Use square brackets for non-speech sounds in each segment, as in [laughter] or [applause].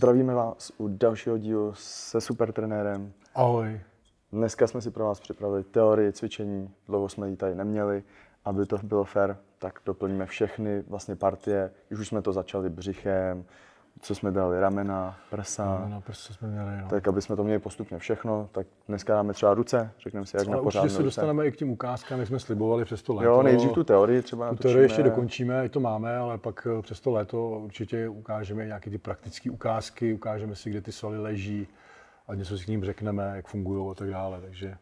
Zdravíme vás u dalšího dílu se supertrenérem. Ahoj. Dneska jsme si pro vás připravili teorie cvičení, dlouho jsme ji tady neměli. Aby to bylo fair, tak doplníme všechny vlastně partie. Už jsme to začali břichem, co jsme dali, ramena, prsa. Ramena, prsa jsme měli, no. Tak, aby jsme to měli postupně všechno, tak dneska dáme třeba ruce, řekneme si, jak Ale na pořádnou se ruce. dostaneme i k těm ukázkám, jak jsme slibovali přes to léto. Jo, nejdřív tu teorii třeba Tu teorii ještě dokončíme, i to máme, ale pak eh, přes to léto určitě ukážeme nějaké ty praktické ukázky, ukážeme si, kde ty svaly leží a něco si k ním řekneme, jak fungují a tak dále. Takže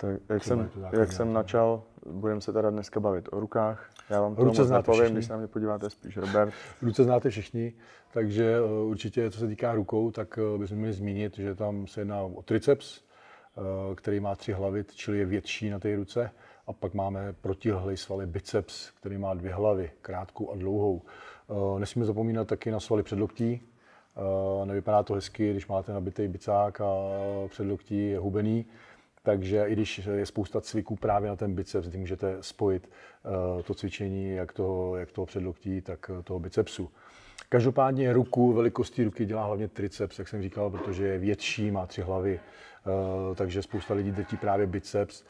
tak jak jsem, jak jsem načal, budeme se teda dneska bavit o rukách. Já vám to Ruce znáte, nepovím, když se na mě podíváte spíš, Robert. Ruce znáte všichni, takže eh, určitě, co se týká rukou, tak eh, bychom měli zmínit, že tam se jedná o triceps, eh, který má tři hlavy, čili je větší na té ruce. A pak máme protihlej svaly biceps, který má dvě hlavy, krátkou a dlouhou. Nesmíme zapomínat taky na svaly předloktí. Nevypadá to hezky, když máte nabitý bicák a předloktí je hubený takže i když je spousta cviků právě na ten biceps, kdy můžete spojit eh, to cvičení jak toho, jak toho předloktí, tak eh, toho bicepsu. Každopádně ruku, velikostí ruky dělá hlavně triceps, jak jsem říkal, protože je větší, má tři hlavy, eh, takže spousta lidí drtí právě biceps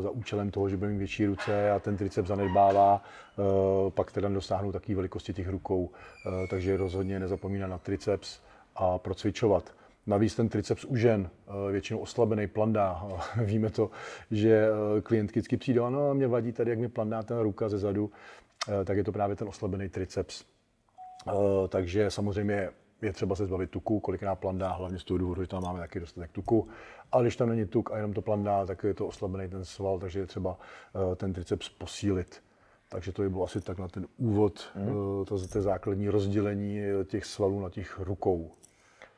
za účelem toho, že budeme mít větší ruce a ten triceps zanedbává, pak teda dosáhnou takové velikosti těch rukou, takže rozhodně nezapomínat na triceps a procvičovat. Navíc ten triceps u žen, eh, většinou oslabený, plandá. [laughs] Víme to, že eh, klient vždycky přijde, no mě vadí tady, jak mi plandá ten ruka ze zadu, eh, tak je to právě ten oslabený triceps. Takže samozřejmě je třeba se zbavit tuku, kolikrát plandá, hlavně z toho důvodu, že tam máme taky dostatek tuku. A když tam není tuk a jenom to plandá, tak je to oslabený ten sval, takže je třeba ten triceps posílit. Takže to by bylo asi tak na ten úvod, mm. to, to základní rozdělení těch svalů na těch rukou.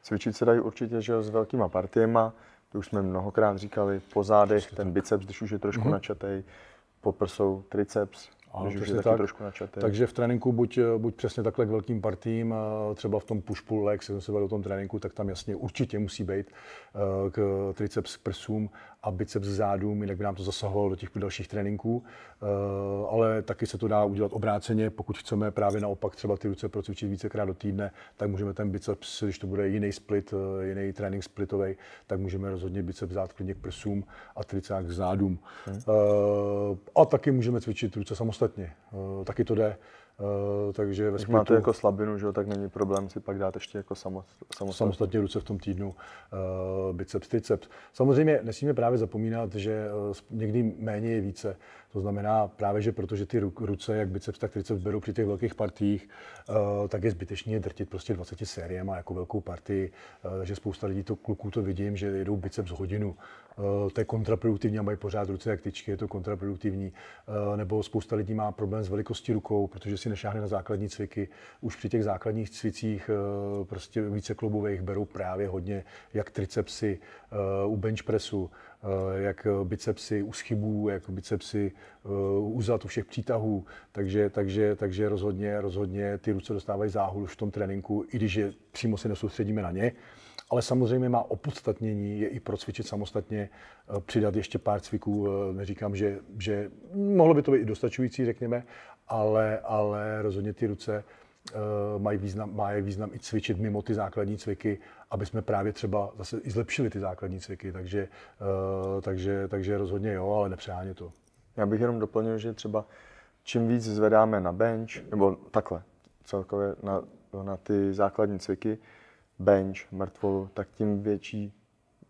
Cvičit se dají určitě, že s velkýma partiema, to už jsme mnohokrát říkali, po zádech, ten tak. biceps, když už je trošku mm-hmm. načatej, po prsou triceps, ano, když už je taky tak. trošku načatej. Takže v tréninku buď, buď přesně takhle k velkým partím, eh, třeba v tom push pull leg, se bavil o tom tréninku, tak tam jasně určitě musí být eh, k triceps k prsům a biceps zádům, jinak by nám to zasahovalo do těch dalších tréninků. Eh, ale taky se to dá udělat obráceně, pokud chceme právě naopak třeba ty ruce procvičit vícekrát do týdne, tak můžeme ten biceps, když to bude jiný split, eh, jiný trénink splitový, tak můžeme rozhodně biceps zát klidně k prsům a tricák k zádům. Hmm. Eh, a taky můžeme cvičit ruce samostatně, taky to jde. Eh, takže ve Když máte jako slabinu, že, tak není problém si pak dát ještě jako samostatně. samostatně ruce v tom týdnu, uh, biceps, triceps. Samozřejmě nesmíme právě zapomínat, že uh, někdy méně je více. To znamená právě, že protože ty ruce, jak biceps, tak triceps berou při těch velkých partiích, uh, tak je zbytečně drtit prostě 20 a jako velkou partii. Uh, takže spousta lidí to kluků to vidím, že jedou biceps hodinu. Eh, to je kontraproduktivní a mají pořád ruce jak tyčky, je to kontraproduktivní. Eh, nebo spousta lidí má problém s velikostí rukou, protože si nešáhne na základní cviky. Už při těch základních cvicích eh, prostě více klubových berou právě hodně jak tricepsy u bench pressu, jak bicepsy u schybů, jak bicepsy u zad, u všech přítahů. Takže, takže, takže rozhodně, rozhodně ty ruce dostávají záhul už v tom tréninku, i když je přímo se nesoustředíme na ně, ale samozřejmě má opodstatnění je i procvičit samostatně, eh, přidat ještě pár cviků, eh, neříkám, že, že mohlo by to být i dostačující, řekněme, ale, ale rozhodně ty ruce eh, mají význam, mají význam i cvičit mimo ty základní cviky, aby jsme právě třeba zase i zlepšili ty základní cviky, takže, takže, takže rozhodně jo, ale nepřeháně to. Já bych jenom doplnil, že třeba čím víc zvedáme na bench, nebo takhle, celkově na, na ty základní cviky, bench, mrtvolu, tak tím větší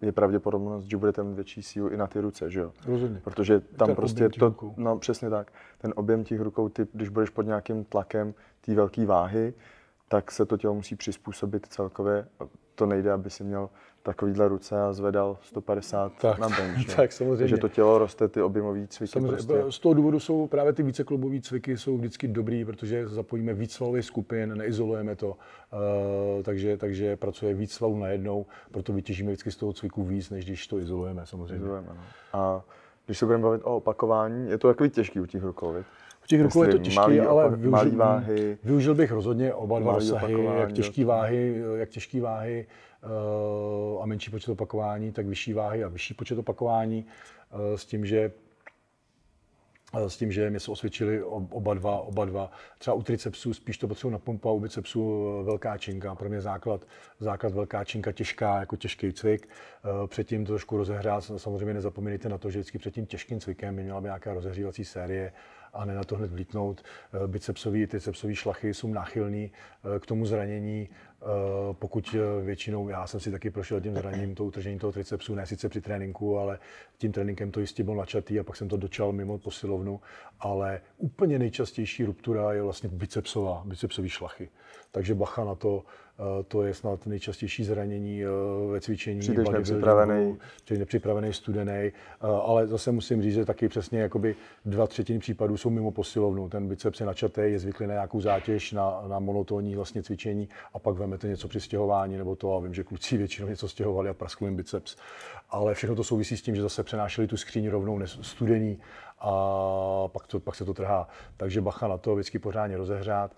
je pravděpodobnost, že budete mít větší sílu i na ty ruce, že jo? Rozumím. Protože tam ten prostě to, no přesně tak, ten objem těch rukou, ty, když budeš pod nějakým tlakem té velké váhy, tak se to tělo musí přizpůsobit celkově to nejde, aby si měl takovýhle ruce a zvedal 150 tak, na bench. Ne? [laughs] Tak samozřejmě. Takže to tělo roste, ty objemové cviky samozřejmě, prostě. Z toho důvodu jsou právě ty víceklubové cviky jsou vždycky dobrý, protože zapojíme víc svalových skupin, neizolujeme to, uh, takže, takže pracuje víc svalů najednou, proto vytěžíme vždycky z toho cviku víc, než když to izolujeme samozřejmě. Izolujeme, no. A když se budeme bavit o opakování, je to takový těžký u těch rukou, Těch rukou je to těžké, ale ale využil, malý váhy, využil bych rozhodně oba dva rozsahy, jak těžké váhy, jak těžký váhy eh, a menší počet opakování, tak vyšší váhy a vyšší počet opakování eh, s tím, že eh, s tím, že mě se osvědčili oba dva, oba dva. Třeba u tricepsů spíš to potřebuji napumpovat, u bicepsů velká činka. Pro mě základ, základ velká činka těžká, jako těžký cvik. Předtím to trošku rozehrát, samozřejmě nezapomeňte na to, že vždycky před tím těžkým cvikem by měla by nějaká rozehřívací série a ne na to hned vlítnout. Eh, Bicepsový, tricepsový šlachy jsou náchylný eh, k tomu zranění Eh, pokud eh, většinou, já jsem si taky prošel tím zraněním, to utržení toho tricepsu, ne sice při tréninku, ale tím tréninkem to jistě byl načatý a pak jsem to dočal mimo posilovnu, ale úplně nejčastější ruptura je vlastně bicepsová, bicepsový šlachy. Takže bacha na to, eh, to je snad nejčastější zranění ve cvičení. Přijdeš nepřipravený. Přijdeš nepřipravený, studený, ale zase musím říct, že taky přesně jakoby dva třetiny případů jsou mimo posilovnu. Ten biceps je načatý, je zvyklý na nějakou zátěž, na, na monotónní vlastně cvičení a pak ve vezmete něco při stěhování nebo to, a vím, že kluci většinou něco stěhovali a praskl jim biceps. Ale všechno to souvisí s tím, že zase přenášeli tu skříň rovnou studený a pak, to, pak se to trhá. Takže bacha na to, vždycky pořádně rozehřát.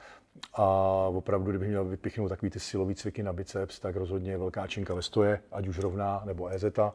A opravdu, kdybych měl vypichnout takový ty silový cviky na biceps, tak rozhodně velká činka ve stoje, ať už rovná nebo EZ. Eh,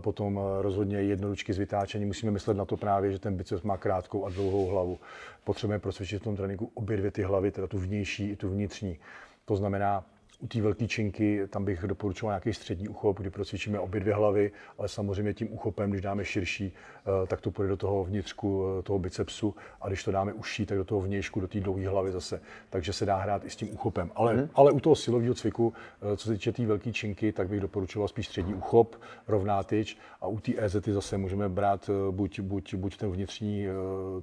potom rozhodně jednodučky z vytáčení. Musíme myslet na to právě, že ten biceps má krátkou a dlouhou hlavu. Potřebujeme procvičit v tom tréninku obě dvě ty hlavy, teda tu vnější i tu vnitřní. To znamená, u té velké činky tam bych doporučoval nějaký střední uchop, kdy procvičíme obě dvě hlavy, ale samozřejmě tím uchopem, když dáme širší, eh, tak to půjde do toho vnitřku eh, toho bicepsu a když to dáme užší, tak do toho vnějšku, do té dlouhé hlavy zase. Takže se dá hrát i s tím uchopem. Ale, mm. ale u toho silového cviku, eh, co se týče té velké činky, tak bych doporučoval spíš střední uchop, rovná tyč a u té EZ zase můžeme brát buď, buď, buď ten vnitřní,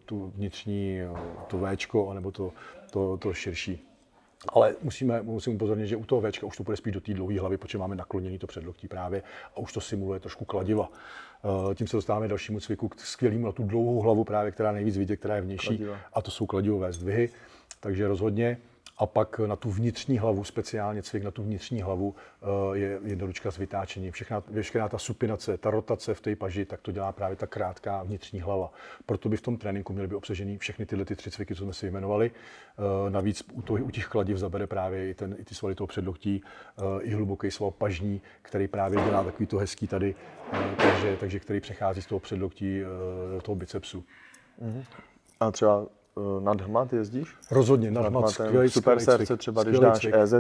tu vnitřní to V, anebo to, to, to širší. Ale musíme, musím upozornit, že u toho večka už to bude spíš do té dlouhé hlavy, protože máme nakloněný to předloktí právě a už to simuluje trošku kladiva. Eh, tím se dostáváme dalšímu cviku k skvělému na tu dlouhou hlavu právě, která nejvíc vidět, která je vnější. Kladiva. A to jsou kladivové zdvihy. Takže rozhodně a pak na tu vnitřní hlavu, speciálně cvik na tu vnitřní hlavu, eh, je jednoručka s vytáčením. Všechna, všechna ta supinace, ta rotace v té paži, tak to dělá právě ta krátká vnitřní hlava. Proto by v tom tréninku měly být obsaženy všechny tyhle ty tři cviky, co jsme si jmenovali. Eh, navíc u, toho, u těch kladiv zabere právě i, ten, i ty svaly toho předloktí, eh, i hluboký sval pažní, který právě dělá takový to hezký tady, takže, takže který přechází z toho předloktí do toho bicepsu. Mhm. A třeba Eh, nad hmat jezdíš? Rozhodně, nad, nad hmat, skvělý, Super skvělý serce, třeba když dáš cvik. ez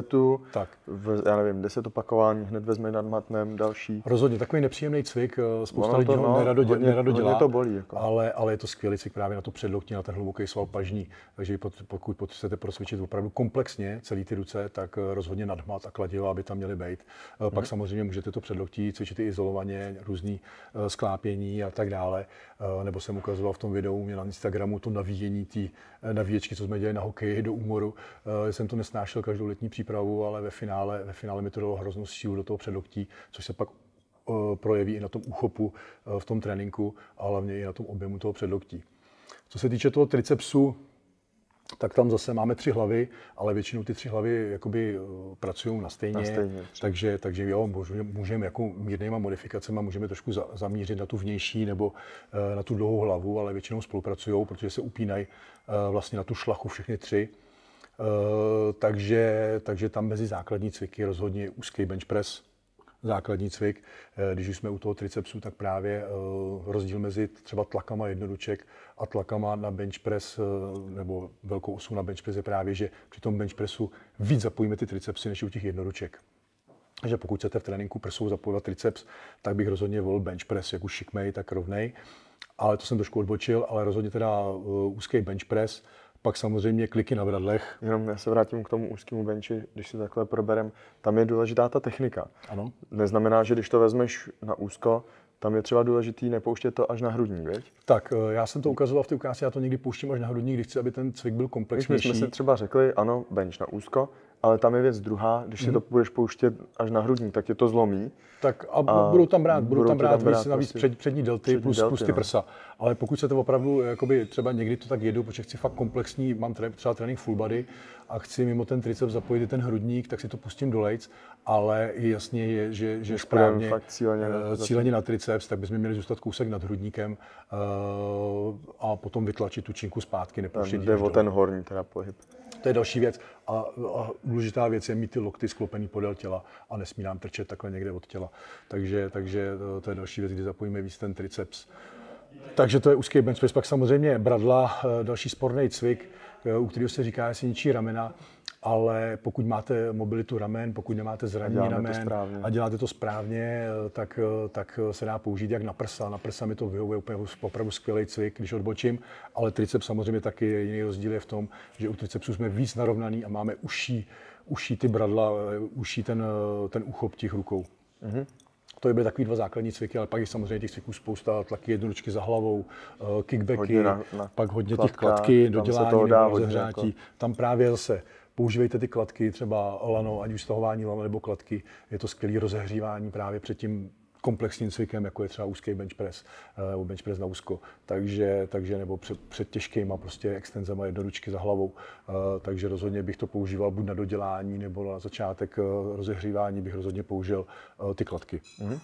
tak. V, já nevím, 10 opakování, hned vezme nad hmatnem další. Rozhodně, takový nepříjemný cvik, eh, spousta lidí ho no, nerado, hodně, nerado dělá, hodně to bolí, jako. ale, ale je to skvělý cvik právě na to předloktí, na ten hluboký sval pažní, takže pokud potřebujete prosvědčit opravdu komplexně celý ty ruce, tak eh, rozhodně nad hmat a kladivo, aby tam měly být. Pak hmm. samozřejmě můžete to předloktí cvičit i izolovaně, různý sklápění a tak dále, nebo jsem ukazoval v tom videu mě na Instagramu to navíjení tý letní eh, navíječky, co jsme dělali na hokeji do úmoru. Eh, jsem to nesnášel každou letní přípravu, ale ve finále, ve finále mi to dalo hroznou sílu do toho předoktí, což se pak eh, projeví i na tom uchopu v tom tréninku, ale hlavně i na tom objemu toho předloktí. Co se týče toho tricepsu, tak tam zase máme tři hlavy, ale většinou ty tři hlavy jakoby eh, pracují na stejně, na stejně takže, takže jo, můžeme jako mírnýma modifikacemi můžeme trošku za, zamířit na tu vnější nebo eh, na tu dlouhou hlavu, ale většinou spolupracují, protože se upínají eh, vlastně na tu šlachu všechny tři. Takže, takže tam mezi základní cviky rozhodně úzký bench press, základní cvik. Eh, když už jsme u toho tricepsu, tak právě eh, rozdíl mezi třeba tlakama jednoduček a tlakama na bench press eh, nebo velkou osu na bench press je právě, že při tom bench pressu víc zapojíme ty tricepsy než u těch jednoduček Takže pokud chcete v tréninku prsou zapojovat triceps, tak bych rozhodně volil bench press, jak už šikmej, tak rovnej. Ale to jsem trošku odbočil, ale rozhodně teda úzký bench press, pak samozřejmě kliky na bradlech. Jenom já se vrátím k tomu úzkému benči, když si takhle proberem. Tam je důležitá ta technika. Ano. Neznamená, že když to vezmeš na úzko, tam je třeba důležitý nepouštět to až na hrudní, věď? Tak, eh, já jsem to ukazoval v té ukázce, já to někdy pouštím až na hrudní, když chci, aby ten cvik byl komplexnější. Když my jsme si třeba řekli, ano, bench na úzko, ale tam je věc druhá, když si hmm. to budeš pouštět až na hrudní, tak tě to zlomí. Tak a, a budou tam brát, budou, tam brát, tam brát víc, navíc prostě před, přední delty přední plus, delty, plus ty no. prsa. Ale pokud se to opravdu, jakoby třeba někdy to tak jedu, protože chci fakt komplexní, mám třeba, třeba trénink full body a chci mimo ten triceps zapojit i ten hrudník, tak si to pustím do lejc, ale jasně je, že, že správně cíleně, na, eh, cíleně na triceps, tak bychom měli zůstat kousek nad hrudníkem uh, a potom vytlačit tu činku zpátky, nepouštět Jde o ten horní teda pohyb. To je další věc. A, a důležitá věc je mít ty lokty sklopený podél těla a nesmí nám trčet takhle někde od těla. Takže, takže to, e, to je další věc, kdy zapojíme víc ten triceps. Takže to je úzký bench press. Pak samozřejmě bradla, e, další sporný cvik, e, u kterého se říká, že si ničí ramena ale pokud máte mobilitu ramen, pokud nemáte zranění ramen a děláte to správně, tak, tak se dá použít jak na prsa. Na prsa mi to vyhovuje úplně opravdu skvělý cvik, když odbočím, ale triceps samozřejmě taky jiný rozdíl je v tom, že u tricepsu jsme víc narovnaný a máme uší, uší ty bradla, eh, uší ten, eh, ten uchop těch rukou. Mm-hmm. To byly takový dva základní cviky, ale pak je samozřejmě těch cviků spousta, tlaky jednoručky za hlavou, eh, kickbacky, hodně na, na pak hodně kladka, těch kladky, dodělání, dá hodně, jako. Tam právě zase používejte ty kladky, třeba lano, ať už stahování lana nebo kladky, je to skvělé rozehřívání právě před tím komplexním cvikem, jako je třeba úzký bench press eh, nebo bench press na úzko, takže, takže nebo před, před těžkýma prostě extenzema jednoručky za hlavou, eh, takže rozhodně bych to používal buď na dodělání nebo na začátek eh, rozehřívání bych rozhodně použil ty kladky. Mm-hmm.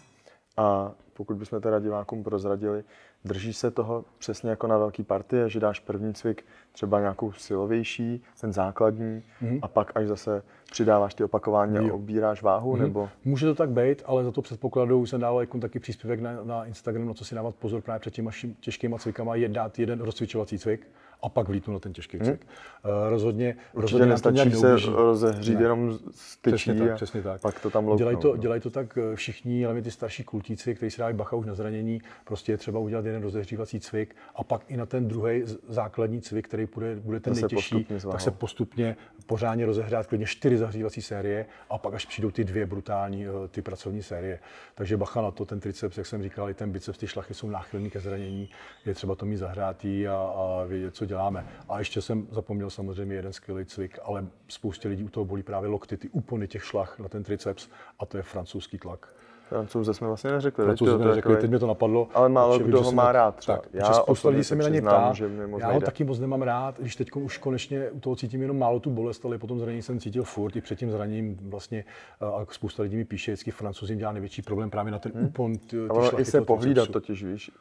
A pokud bychom teda divákům prozradili, drží se toho přesně jako na velký partie, že dáš první cvik třeba nějakou silovější, ten základní, mm-hmm. a pak až zase přidáváš ty opakování a obíráš váhu, mm-hmm. nebo? Může to tak být, ale za to předpokladu už jsem dával jako taky příspěvek na, na Instagram, na co si dávat pozor právě před těma těžkýma cvikama, je dát jeden rozcvičovací cvik, a pak vlítnu ten těžký hmm. cvik. Hmm? Rozhodně, Určitě rozhodně nestačí se rozehřít ne. jenom styčí přesně tak, přesně tak. pak to tam louknou. Dělají to, no. dělají to tak eh, všichni, ale ty starší kultíci, kteří si dávají bacha už na zranění, prostě je třeba udělat jeden rozehřívací cvik a pak i na ten druhý základní cvik, který bude, bude ten nejtěžší, tak se postupně pořádně rozehrát klidně čtyři zahřívací série a pak až přijdou ty dvě brutální eh, ty pracovní série. Takže bacha na to, ten triceps, jak jsem říkal, i ten biceps, ty šlachy jsou náchylní ke zranění, je třeba to mít zahrátý a, a vědět, co děláme. A ještě jsem zapomněl samozřejmě jeden skvělý cvik, ale spoustě lidí u toho bolí právě lokty, ty úpony těch šlach na ten triceps a to je francouzský tlak. Francouze jsme vlastně neřekli. Francouze jsme neřekli, takový... teď mi to napadlo. Ale málo kdo ho má rád. Třeba. Tak, já spousta lidí se mi na ně ptá, já ho taky moc nemám rád, když teď už konečně u toho cítím jenom málo tu bolest, ale potom zranění jsem cítil furt i před tím zraněním vlastně, a spousta lidí mi píše, vždycky francouzi jim dělá největší problém právě na ten hmm. úpon. Ale i se pohlídat totiž, víš,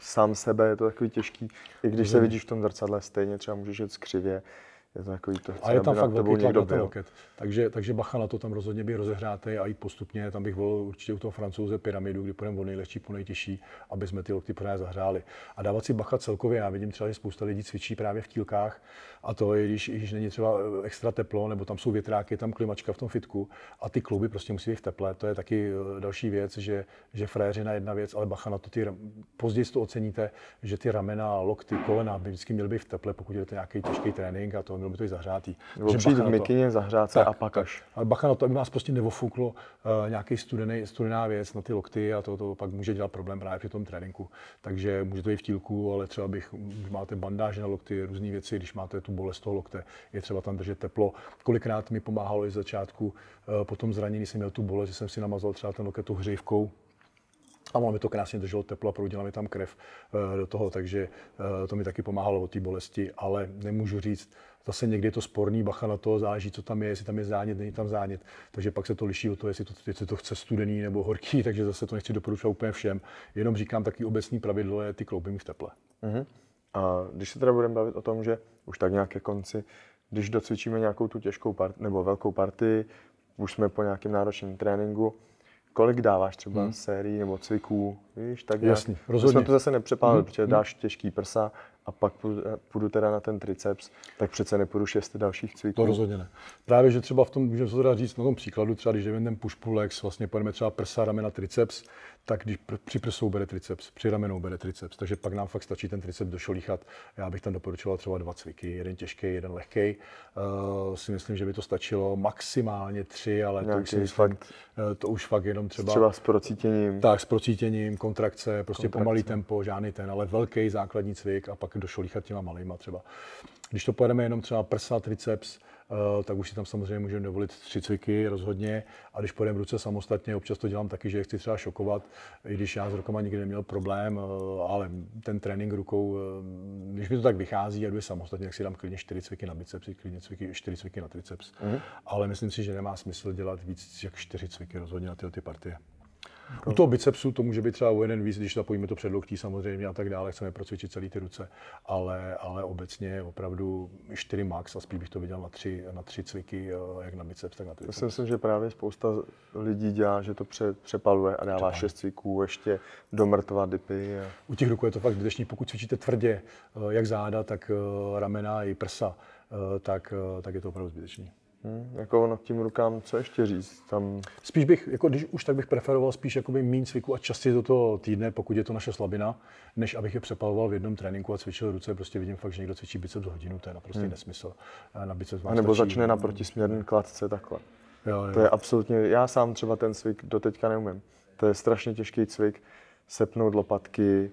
sám sebe je to takový těžký, i když se hmm. vidíš v tom zrcadle, stejně třeba můžeš jít skřivě je to takový to chci, A je tam fakt velký tlak na ten loket. Takže, takže bacha na to tam rozhodně by rozehráte a i postupně. Tam bych volil určitě u toho francouze pyramidu, kdy půjdeme o nejlehčí po nejtěžší, aby jsme ty lokty pořád zahřáli. A dávat si bacha celkově, já vidím třeba, že spousta lidí cvičí právě v tílkách a to je, když, když není třeba eh, extra teplo, nebo tam jsou větráky, tam klimačka v tom fitku a ty kluby prostě musí být v teple. To je taky eh, další věc, že, že fréři na jedna věc, ale bacha na to, ty, později to oceníte, že ty ramena, lokty, kolena by vždycky měly být v teple, pokud jdete nějaký těžký trénink a to mělo by to být zahřátý. Nebo přijít v mikině, zahřát se tak, a pak až. Ale bacha na to, aby vás prostě nevofuklo uh, nějaký studený, studená věc na ty lokty a to, to pak může dělat problém právě při tom tréninku. Takže může to i v tílku, ale třeba bych, když máte bandáže na lokty, různé věci, když máte tu bolest toho lokte, je třeba tam držet teplo. Kolikrát mi pomáhalo i z začátku, uh, po tom zranění jsem měl tu bolest, že jsem si namazal třeba ten loket tu hřívkou, a ono mi to krásně drželo teplo a proudila mi tam krev eh, do toho, takže to mi taky pomáhalo od té bolesti, ale nemůžu říct, Zase někdy je to sporný, bacha na to, záleží, co tam je, jestli tam je zánět, není tam zánět. Takže pak se to liší o to, jestli to, jestli to chce studený nebo horký, [laughs] takže zase to nechci doporučovat úplně všem. Jenom říkám, taky obecní pravidlo je ty klouby v teple. Uh-huh. A když se teda budeme bavit o tom, že už tak nějaké konci, když docvičíme nějakou tu těžkou part, nebo velkou partii, už jsme po nějakém náročném tréninku, kolik dáváš třeba hmm. sérií nebo cviků, víš, tak Jasně, rozhodně. jsme to zase nepřepálili, hmm. protože hmm. dáš těžký prsa, a pak půjdu, teda na ten triceps, tak přece nepůjdu šest dalších cviků. To no, rozhodně ne. Právě, že třeba v tom, můžeme se teda říct na tom příkladu, třeba když jdeme ten push pull legs, vlastně pojedeme třeba prsa, ramena, triceps, tak když při prsou bere triceps, při ramenou bere triceps, takže pak nám fakt stačí ten triceps došolíchat. Já bych tam doporučoval třeba dva cviky, jeden těžký, jeden lehký. Uh, si myslím, že by to stačilo maximálně tři, ale to už, myslím, fakt, eh, to už fakt jenom třeba... Třeba s procítěním. Tak, s procítěním, kontrakce, prostě kontrakce. pomalý tempo, žádný ten, ale velký základní cvik a pak došolíchat těma malýma třeba. Když to pojedeme jenom třeba prsa, triceps, Eh, tak už si tam samozřejmě můžeme dovolit tři cviky rozhodně. A když pojedeme ruce samostatně, občas to dělám taky, že chci třeba šokovat, i když já s rukama nikdy neměl problém, eh, ale ten trénink rukou, eh, když mi to tak vychází a jdu samostatně, tak si dám klidně čtyři cviky na biceps, klidně cviky, čtyři cviky na triceps. Mm. Ale myslím si, že nemá smysl dělat víc jak čtyři cviky rozhodně na tyhle ty partie. Okay. U toho bicepsu to může být třeba o jeden víc, když zapojíme to předloktí samozřejmě a tak dále, chceme procvičit celé ty ruce, ale, ale obecně opravdu 4 max a spíš bych to viděl na tři, na tři cviky, eh, jak na biceps, tak na ty. Já si myslím, že právě spousta lidí dělá, že to pře, přepaluje a dává 6 cviků ještě do mrtva dipy. A... U těch rukou je to fakt zbytečný, pokud cvičíte tvrdě, eh, jak záda, tak eh, ramena i prsa, tak, tak je to opravdu zbytečný. Hmm, jako ono k tím rukám, co ještě říct? Tam... Spíš bych, jako když už tak bych preferoval spíš jakoby méně cviku a častěji do toho týdne, pokud je to naše slabina, než abych je přepaloval v jednom tréninku a cvičil ruce. Prostě vidím fakt, že někdo cvičí biceps hodinu, to je naprostý hmm. nesmysl. Na biceps a nebo stačí... začne na protisměrný kladce takhle. Jo, jo. To je absolutně, já sám třeba ten cvik do teďka neumím. To je strašně těžký cvik, sepnout lopatky,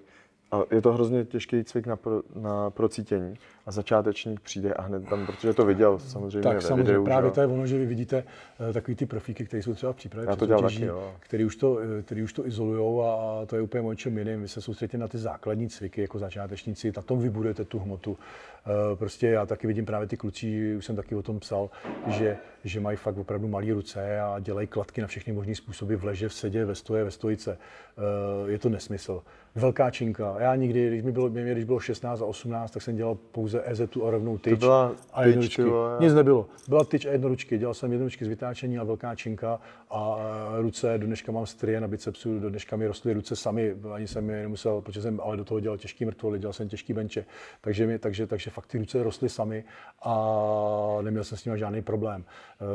je to hrozně těžký cvik na, pro, na procítění a začátečník přijde a hned tam, protože to viděl samozřejmě Tak samozřejmě, videu, právě že? to je ono, že vy vidíte uh, takový ty profíky, které jsou třeba v přípravě Já to taky, jo. který už to, eh, který už to izolují a, a to je úplně o čem jiným. Vy se soustředíte na ty základní cviky jako začátečníci, na tom vybudujete tu hmotu. Eh, prostě já taky vidím právě ty kluci, už jsem taky o tom psal, že, že mají fakt opravdu malé ruce a dělají kladky na všechny možné způsoby v leže, v sedě, ve stoje, ve stojice. je to nesmysl. Velká činka, já nikdy, když mi bylo, mě, když bylo 16 a 18, tak jsem dělal pouze EZ a rovnou tyč to byla a jednoručky. Tyč, byla, Nic nebylo. Byla tyč a jednoručky. Dělal jsem jednoručky z vytáčení a velká činka a ruce, do dneška mám strie na bicepsu, do dneška mi rostly ruce sami, ani jsem je nemusel, protože jsem ale do toho dělal těžký mrtvoly, dělal jsem těžký benče. Takže, mi, takže, takže fakt ty ruce rostly sami a neměl jsem s nimi žádný problém.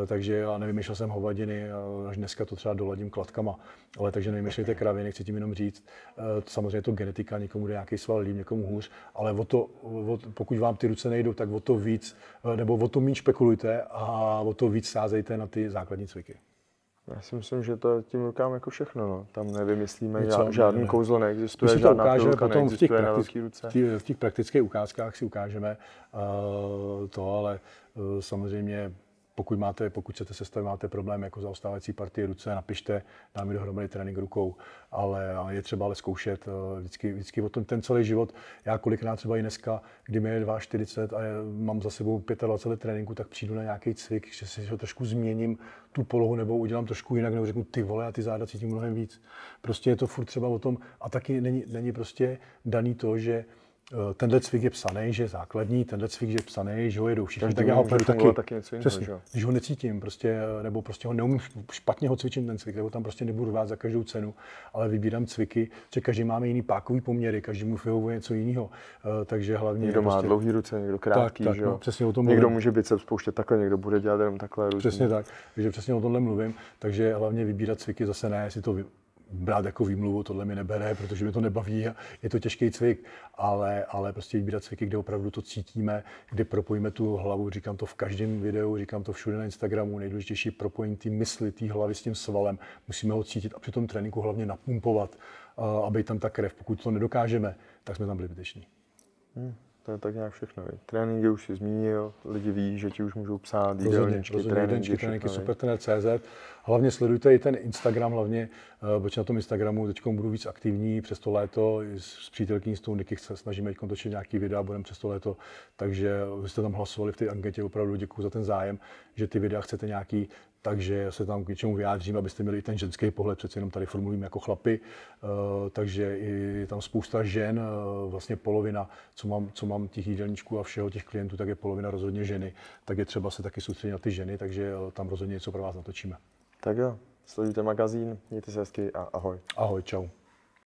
E, takže já nevymýšlel jsem hovadiny, e, až dneska to třeba doladím kladkama. Ale takže nevymýšlejte kraviny, chci tím jenom říct. E, samozřejmě to genetika, někomu jde nějaký sval líp, někomu hůř, ale o to, o, pokud vám ty ruce nejdou, tak o to víc, eh, nebo o to méně špekulujte a o to víc sázejte na ty základní cviky. Já si myslím, že to je tím rukám jako všechno. No. Tam nevymyslíme, Nic, žádný, žádný ne. kouzlo neexistuje, My žádná ukáže, potom neexistuje v těch, praktic, na ruce. v těch praktických ukázkách si ukážeme uh, to, ale uh, samozřejmě pokud, máte, pokud chcete sestavit, máte problém jako zaostávající partii ruce, napište, dáme dohromady trénink rukou, ale je třeba ale zkoušet eh, vždycky, vždycky o tom ten celý život. Já kolikrát třeba i dneska, kdy mi je 2,40 a mám za sebou 25 let tréninku, tak přijdu na nějaký cvik, že si ho trošku změním tu polohu nebo udělám trošku jinak, nebo řeknu ty vole, a ty záda cítím mnohem víc. Prostě je to furt třeba o tom a taky není, není prostě daný to, že Eh, tenhle cvik je psaný, že je základní, tenhle cvik je psaný, že ho jedou všichni, tak já ho taky. taky něco jiného, Přesně, že? když ho necítím, prostě, eh, nebo prostě ho neumím, špatně ho cvičím ten cvik, nebo tam prostě nebudu rvát za každou cenu, ale vybírám cviky, že každý máme jiný pákový poměry, každý mu vyhovuje něco jiného. Eh, takže hlavně. Někdo prostě, má dlouhý ruce, někdo krátký, tak, tak, že? No, přesně o tom Někdo mluvím. může se spouštět takhle, někdo bude dělat jenom takhle. Různě. Přesně tak, takže přesně o tomhle mluvím, takže hlavně vybírat cviky zase ne, jestli to brát jako výmluvu, tohle mi nebere, protože mi to nebaví a je to těžký cvik, ale, ale prostě vybírat cviky, kde opravdu to cítíme, kdy propojíme tu hlavu, říkám to v každém videu, říkám to všude na Instagramu, nejdůležitější propojení té mysli, té hlavy s tím svalem, musíme ho cítit a při tom tréninku hlavně napumpovat, eh, aby tam ta krev, pokud to nedokážeme, tak jsme tam byli zbyteční. Hmm to je tak nějak všechno. Vi. Tréninky už si zmínil, lidi ví, že ti už můžou psát jídelníčky, rozhodně, tréninky, tréninky supertrener.cz. Hlavně sledujte i ten Instagram, hlavně, eh, protože na tom Instagramu teď budu víc aktivní přes to léto. S přítelkyní s tou Niky se snažíme teď točit nějaký videa, budeme přes to léto. Takže vy jste tam hlasovali v té anketě, opravdu děkuji za ten zájem, že ty videa chcete nějaký takže se tam k něčemu vyjádřím, abyste měli i ten ženský pohled, přece jenom tady formulujeme jako chlapy, eh, takže je tam spousta žen, eh, vlastně polovina, co mám, co mám těch jídelníčků a všeho těch klientů, tak je polovina rozhodně ženy, tak je třeba se taky soustředit na ty ženy, takže eh, tam rozhodně něco pro vás natočíme. Tak jo, sledujte magazín, mějte se hezky a ahoj. Ahoj, čau.